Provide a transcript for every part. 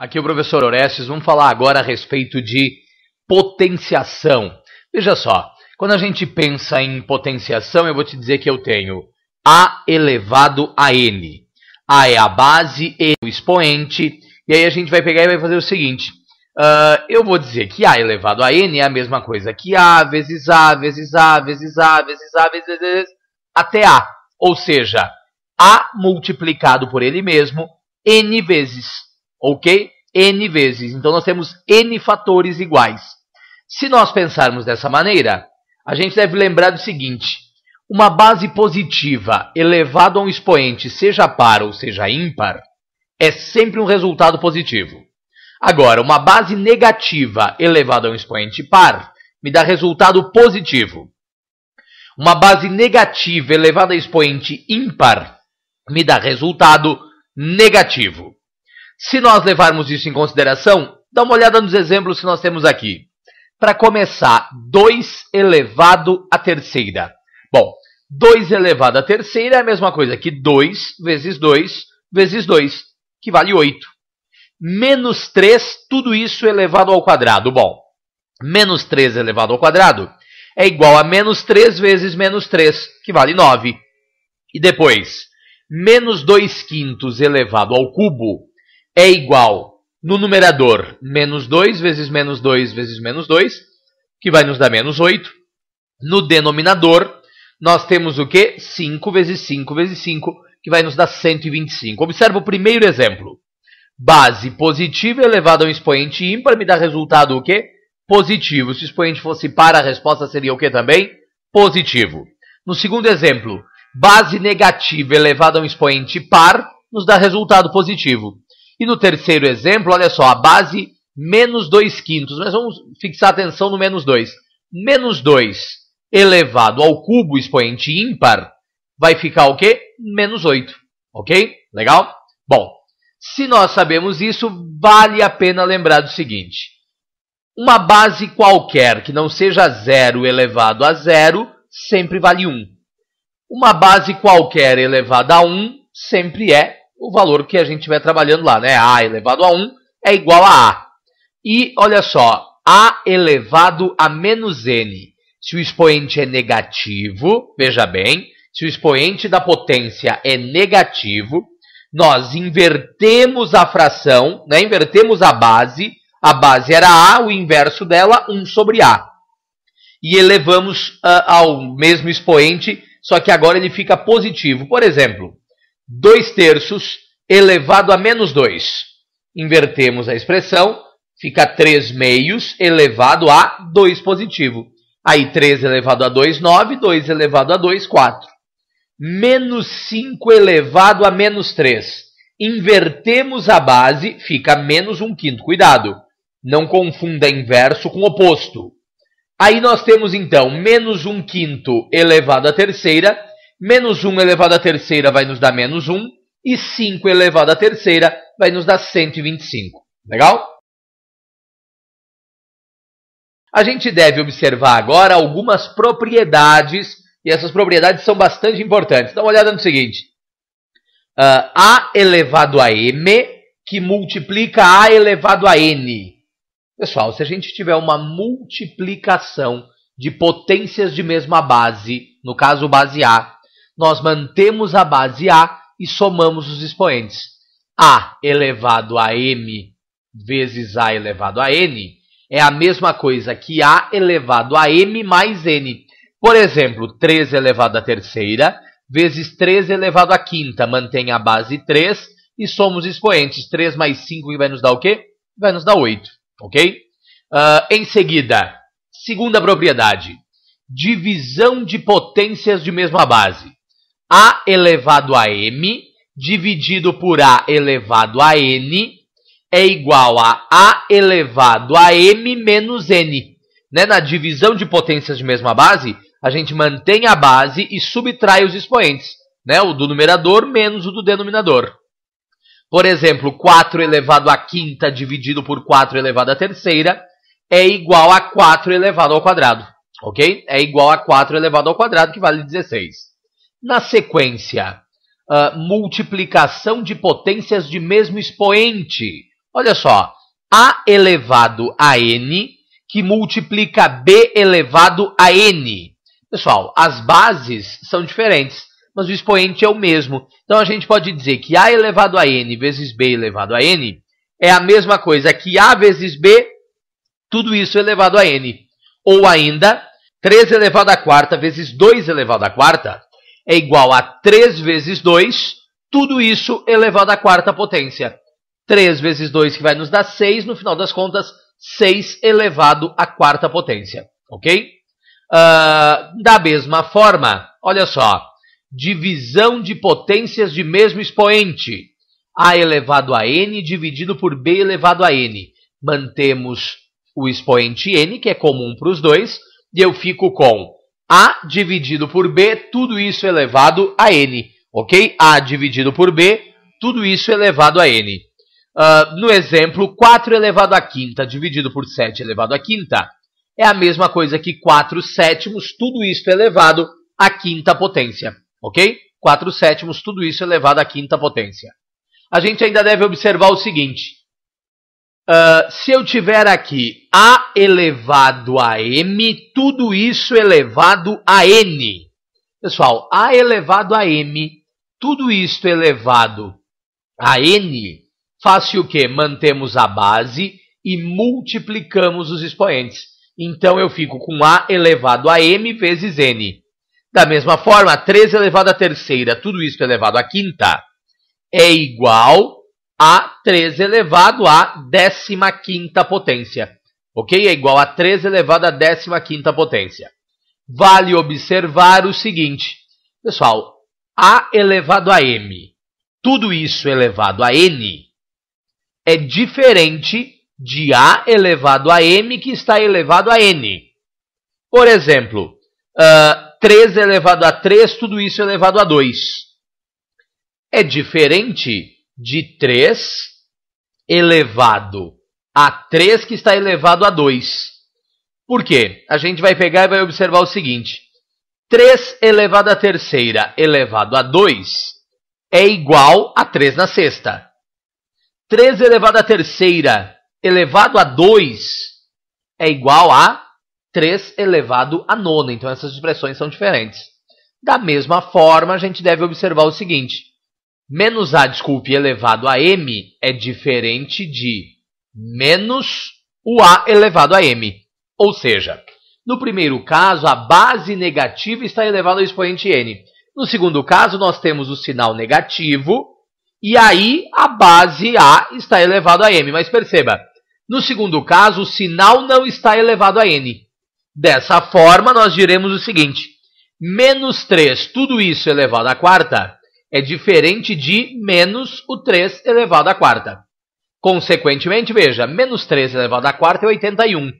Aqui é o professor Orestes, vamos falar agora a respeito de potenciação. Veja só, quando a gente pensa em potenciação, eu vou te dizer que eu tenho A elevado a N. A é a base, E é o expoente, e aí a gente vai pegar e vai fazer o seguinte. Uh, eu vou dizer que A elevado a N é a mesma coisa que A vezes A vezes A vezes A vezes A vezes, a, vezes, a, vezes até A. Ou seja, A multiplicado por ele mesmo N vezes ok? N vezes. Então nós temos N fatores iguais. Se nós pensarmos dessa maneira, a gente deve lembrar do seguinte: uma base positiva elevada a um expoente, seja par ou seja ímpar, é sempre um resultado positivo. Agora, uma base negativa elevada a um expoente par me dá resultado positivo. Uma base negativa elevada a expoente ímpar me dá resultado negativo. Se nós levarmos isso em consideração, dá uma olhada nos exemplos que nós temos aqui. Para começar, 2 elevado à terceira. Bom, 2 elevado à terceira é a mesma coisa que 2 vezes 2 vezes 2, que vale 8. Menos 3, tudo isso elevado ao quadrado. Bom, menos 3 elevado ao quadrado é igual a menos 3 vezes menos 3, que vale 9. E depois, menos 2 quintos elevado ao cubo é igual no numerador menos 2 vezes menos 2 vezes menos 2, que vai nos dar menos 8. No denominador, nós temos o quê? 5 vezes 5 vezes 5, que vai nos dar 125. Observa o primeiro exemplo. Base positiva elevada a um expoente ímpar me dá resultado o quê? Positivo. Se o expoente fosse par, a resposta seria o quê também? Positivo. No segundo exemplo, base negativa elevada a um expoente par nos dá resultado positivo. E no terceiro exemplo, olha só, a base menos 2 quintos. Mas vamos fixar atenção no menos 2. Menos 2 elevado ao cubo expoente ímpar vai ficar o quê? Menos 8. Ok? Legal? Bom, se nós sabemos isso, vale a pena lembrar do seguinte. Uma base qualquer que não seja zero elevado a zero sempre vale 1. Uma base qualquer elevada a 1 sempre é o valor que a gente estiver trabalhando lá, né? A elevado a 1 é igual a A. E olha só, A elevado a menos N. Se o expoente é negativo, veja bem, se o expoente da potência é negativo, nós invertemos a fração, né? invertemos a base, a base era A, o inverso dela, 1 sobre A. E elevamos uh, ao mesmo expoente, só que agora ele fica positivo. Por exemplo, 2 terços elevado a menos 2. Invertemos a expressão, fica 3 meios elevado a 2 positivo. Aí 3 elevado a 2, 9, 2 elevado a 2, 4. Menos 5 elevado a menos 3. Invertemos a base, fica menos 1 quinto. Cuidado, não confunda inverso com oposto. Aí nós temos então menos 1 quinto elevado a terceira Menos 1 elevado à terceira vai nos dar menos 1. E 5 elevado à terceira vai nos dar 125. Legal? A gente deve observar agora algumas propriedades, e essas propriedades são bastante importantes. Dá uma olhada no seguinte. Uh, a elevado a m, que multiplica a elevado a n. Pessoal, se a gente tiver uma multiplicação de potências de mesma base, no caso base A, nós mantemos a base A e somamos os expoentes. A elevado a M vezes A elevado a N é a mesma coisa que A elevado a M mais N. Por exemplo, 3 elevado à terceira vezes 3 elevado à quinta. Mantém a base 3 e somos expoentes. 3 mais 5 vai nos dar o quê? Vai nos dar 8, ok? Uh, em seguida, segunda propriedade. Divisão de potências de mesma base. A elevado a m dividido por A elevado a n é igual a A elevado a m menos n. Né? Na divisão de potências de mesma base, a gente mantém a base e subtrai os expoentes, né? o do numerador menos o do denominador. Por exemplo, 4 elevado à quinta dividido por 4 elevado à terceira é igual a 4 elevado ao quadrado, ok? É igual a 4 elevado ao quadrado, que vale 16. Na sequência, uh, multiplicação de potências de mesmo expoente. Olha só, A elevado a N, que multiplica B elevado a N. Pessoal, as bases são diferentes, mas o expoente é o mesmo. Então a gente pode dizer que A elevado a N vezes B elevado a N é a mesma coisa que A vezes B, tudo isso elevado a N. Ou ainda, 3 elevado à quarta vezes 2 elevado à quarta, é igual a 3 vezes 2, tudo isso elevado à quarta potência. 3 vezes 2 que vai nos dar 6, no final das contas, 6 elevado à quarta potência, ok? Uh, da mesma forma, olha só, divisão de potências de mesmo expoente. A elevado a n dividido por b elevado a n. Mantemos o expoente n, que é comum para os dois, e eu fico com a dividido por B, tudo isso elevado a N, ok? A dividido por B, tudo isso elevado a N. Uh, no exemplo, 4 elevado a quinta dividido por 7 elevado a quinta é a mesma coisa que 4 sétimos, tudo isso elevado à quinta potência, ok? 4 sétimos, tudo isso elevado à quinta potência. A gente ainda deve observar o seguinte, Uh, se eu tiver aqui A elevado a M, tudo isso elevado a N. Pessoal, A elevado a M, tudo isso elevado a N, faz se o quê? Mantemos a base e multiplicamos os expoentes. Então, eu fico com A elevado a M vezes N. Da mesma forma, 3 elevado à terceira, tudo isso elevado à quinta, é igual a 3 elevado à 15 potência. Ok? É igual a 3 elevado à 15 potência. Vale observar o seguinte, pessoal, a elevado a m, tudo isso elevado a n, é diferente de a elevado a m que está elevado a n. Por exemplo, uh, ah, 3 elevado a 3, tudo isso elevado a 2. É diferente de 3 elevado a 3 que está elevado a 2. Por quê? A gente vai pegar e vai observar o seguinte. 3 elevado à terceira elevado a 2 é igual a 3 na sexta. 3 elevado à terceira elevado a 2 é igual a 3 elevado a nona. Então essas expressões são diferentes. Da mesma forma, a gente deve observar o seguinte. Menos A, desculpe, elevado a M é diferente de menos o A elevado a M. Ou seja, no primeiro caso, a base negativa está elevada ao expoente N. No segundo caso, nós temos o sinal negativo e aí a base A está elevado a M. Mas perceba, no segundo caso, o sinal não está elevado a N. Dessa forma, nós diremos o seguinte, menos 3, tudo isso elevado à quarta, é diferente de menos o 3 elevado à quarta. Consequentemente, veja, menos 3 elevado à quarta é 81.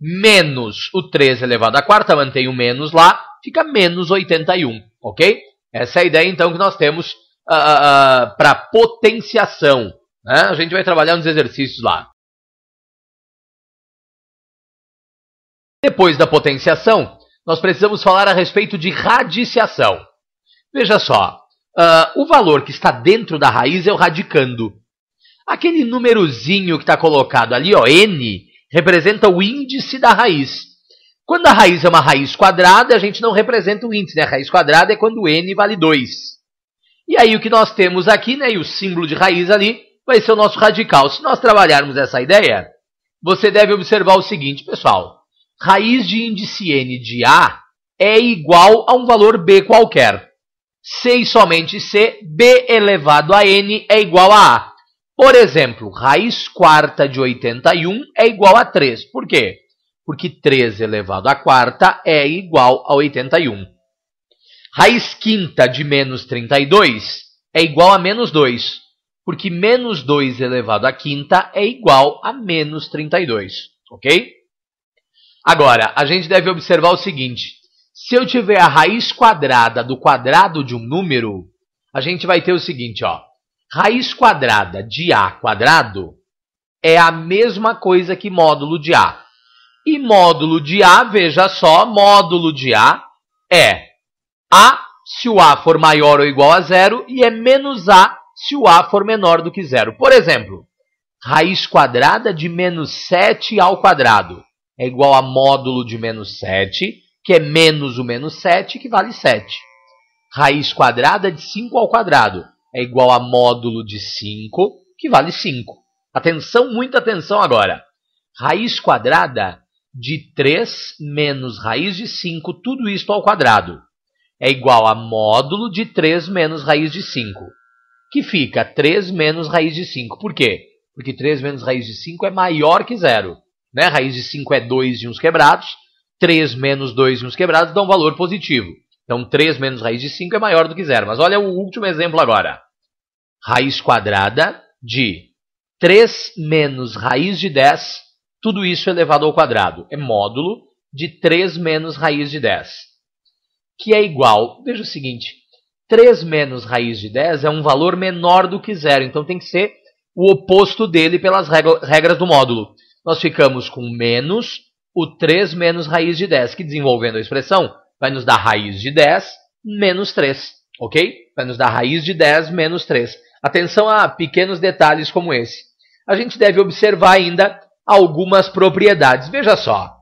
Menos o 3 elevado à quarta, mantém o menos lá, fica menos 81, ok? Essa é a ideia, então, que nós temos uh, ah, uh, ah, ah, para potenciação. Né? A gente vai trabalhar nos exercícios lá. Depois da potenciação, nós precisamos falar a respeito de radiciação. Veja só, Uh, o valor que está dentro da raiz é o radicando. Aquele númerozinho que está colocado ali, ó, n, representa o índice da raiz. Quando a raiz é uma raiz quadrada, a gente não representa o índice, né? A raiz quadrada é quando n vale 2. E aí o que nós temos aqui, né, e o símbolo de raiz ali, vai ser o nosso radical. Se nós trabalharmos essa ideia, você deve observar o seguinte, pessoal. Raiz de índice n de a é igual a um valor b qualquer. C e somente C, B elevado a N é igual a A. Por exemplo, raiz quarta de 81 é igual a 3. Por quê? Porque 3 elevado a quarta é igual a 81. Raiz quinta de menos 32 é igual a menos 2, porque menos 2 elevado a quinta é igual a menos 32, ok? Agora, a gente deve observar o seguinte, se eu tiver a raiz quadrada do quadrado de um número, a gente vai ter o seguinte, ó. Raiz quadrada de A quadrado é a mesma coisa que módulo de A. E módulo de A, veja só, módulo de A é A se o A for maior ou igual a zero e é menos A se o A for menor do que zero. Por exemplo, raiz quadrada de menos 7 ao quadrado é igual a módulo de menos 7 que é menos o menos 7, que vale 7. Raiz quadrada de 5 ao quadrado é igual a módulo de 5, que vale 5. Atenção, muita atenção agora. Raiz quadrada de 3 menos raiz de 5, tudo isto ao quadrado, é igual a módulo de 3 menos raiz de 5, que fica 3 menos raiz de 5. Por quê? Porque 3 menos raiz de 5 é maior que zero. Né? Raiz de 5 é 2 de uns quebrados, 3 menos 2 e uns quebrados dá um valor positivo. Então 3 menos raiz de 5 é maior do que zero. Mas olha o último exemplo agora. Raiz quadrada de 3 menos raiz de 10, tudo isso é elevado ao quadrado. É módulo de 3 menos raiz de 10. Que é igual, veja o seguinte, 3 menos raiz de 10 é um valor menor do que zero. Então tem que ser o oposto dele pelas regras do módulo. Nós ficamos com menos o 3 menos raiz de 10, que desenvolvendo a expressão vai nos dar raiz de 10 menos 3, ok? Vai nos dar raiz de 10 menos 3. Atenção a pequenos detalhes como esse. A gente deve observar ainda algumas propriedades. Veja só.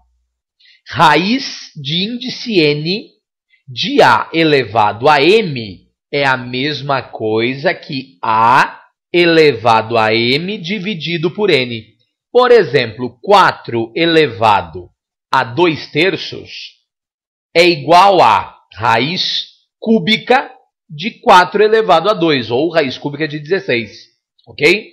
Raiz de índice n de a elevado a m é a mesma coisa que a elevado a m dividido por n. Por exemplo, 4 elevado a 2 terços é igual a raiz cúbica de 4 elevado a 2, ou raiz cúbica de 16, ok?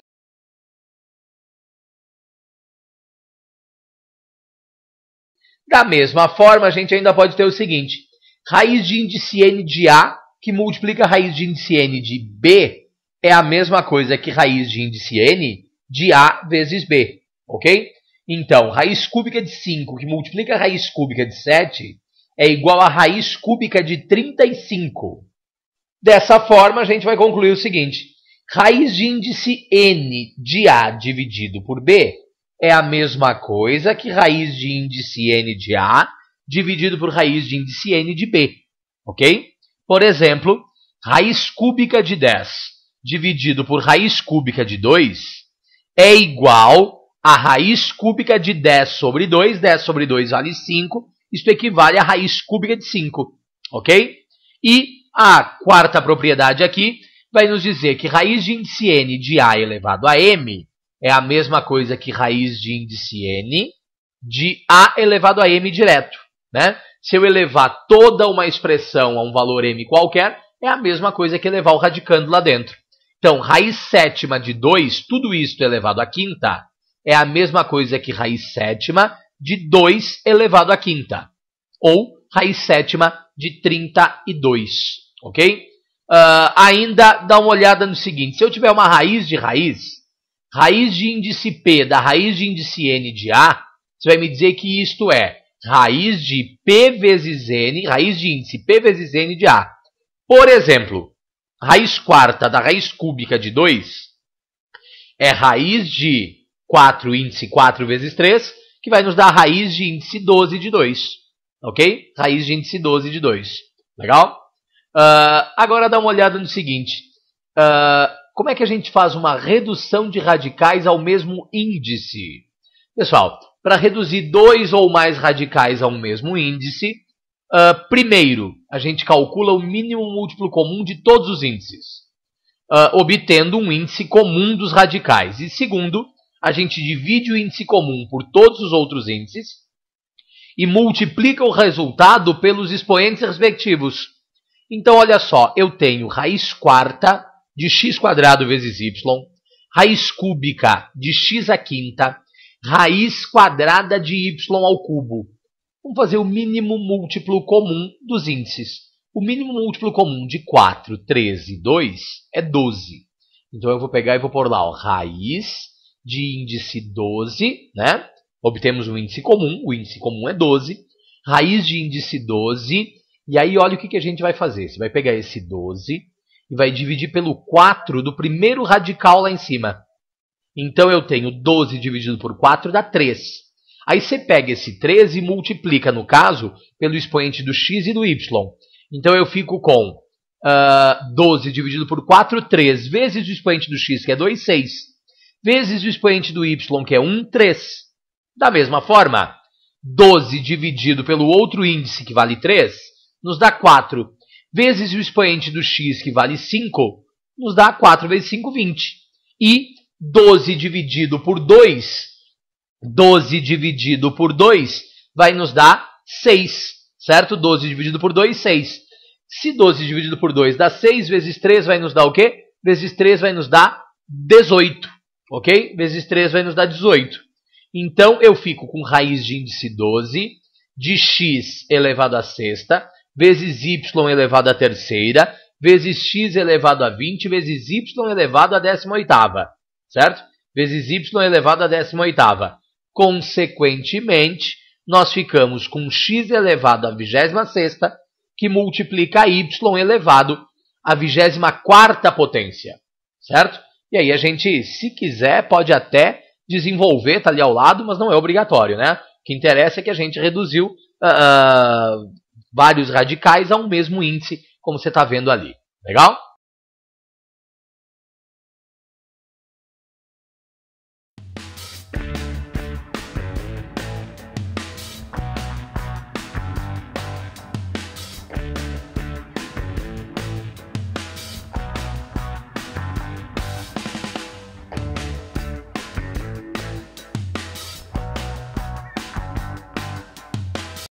Da mesma forma, a gente ainda pode ter o seguinte, raiz de índice n de A, que multiplica raiz de índice n de B, é a mesma coisa que raiz de índice n de A vezes B. Ok? Então, raiz cúbica é de 5 que multiplica a raiz cúbica de 7 é igual a raiz cúbica de 35. Dessa forma, a gente vai concluir o seguinte. Raiz de índice n de A dividido por B é a mesma coisa que raiz de índice n de A dividido por raiz de índice n de B. Ok? Por exemplo, raiz cúbica de 10 dividido por raiz cúbica de 2 é igual a raiz cúbica de 10 sobre 2. 10 sobre 2 vale 5. Isso equivale à raiz cúbica de 5. Ok? E a quarta propriedade aqui vai nos dizer que raiz de índice n de a elevado a m é a mesma coisa que raiz de índice n de a elevado a m direto. Né? Se eu elevar toda uma expressão a um valor m qualquer, é a mesma coisa que elevar o radicando lá dentro. Então, raiz sétima de 2, tudo isso elevado à quinta, é a mesma coisa que raiz sétima de 2 elevado à quinta, ou raiz sétima de 32, ok? Uh, ainda dá uma olhada no seguinte, se eu tiver uma raiz de raiz, raiz de índice P da raiz de índice N de A, você vai me dizer que isto é raiz de P vezes N, raiz de índice P vezes N de A. Por exemplo, raiz quarta da raiz cúbica de 2 é raiz de 4, índice 4 vezes 3, que vai nos dar raiz de índice 12 de 2. Ok? Raiz de índice 12 de 2. Legal? Uh, agora dá uma olhada no seguinte. Uh, como é que a gente faz uma redução de radicais ao mesmo índice? Pessoal, para reduzir dois ou mais radicais a um mesmo índice, uh, primeiro a gente calcula o mínimo múltiplo comum de todos os índices, obtendo um índice comum dos radicais. E segundo, a gente divide o índice comum por todos os outros índices e multiplica o resultado pelos expoentes respectivos. Então, olha só, eu tenho raiz quarta de x quadrado vezes y, raiz cúbica de x à quinta, raiz quadrada de y ao cubo. Vamos fazer o mínimo múltiplo comum dos índices. O mínimo múltiplo comum de 4, 13 2 é 12. Então eu vou pegar e vou pôr lá ó, raiz de índice 12, né? Obtemos um índice comum, o índice comum é 12, raiz de índice 12, e aí olha o que, a gente vai fazer. Você vai pegar esse 12 e vai dividir pelo 4 do primeiro radical lá em cima. Então eu tenho 12 dividido por 4 dá 3. Aí você pega esse 3 e multiplica, no caso, pelo expoente do x e do y. Então eu fico com uh, ah, 12 dividido por 4, 3 vezes o expoente do x, que é 2, 6 vezes o expoente do y, que é 1, 3. Da mesma forma, 12 dividido pelo outro índice, que vale 3, nos dá 4, vezes o expoente do x, que vale 5, nos dá 4 vezes 5, 20. E 12 dividido por 2, 12 dividido por 2 vai nos dar 6, certo? 12 dividido por 2, 6. Se 12 dividido por 2 dá 6, vezes 3 vai nos dar o quê? Vezes 3 vai nos dar 18 ok? Vezes 3 vai nos dar 18. Então, eu fico com raiz de índice 12 de x elevado à sexta, vezes y elevado à terceira, vezes x elevado a 20, vezes y elevado a 18 oitava, certo? Vezes y elevado a 18 oitava. Consequentemente, nós ficamos com x elevado a 26 que multiplica y elevado a 24 potência, certo? E aí a gente, se quiser, pode até desenvolver, está ali ao lado, mas não é obrigatório, né? O que interessa é que a gente reduziu uh, vários radicais a um mesmo índice, como você está vendo ali. Legal?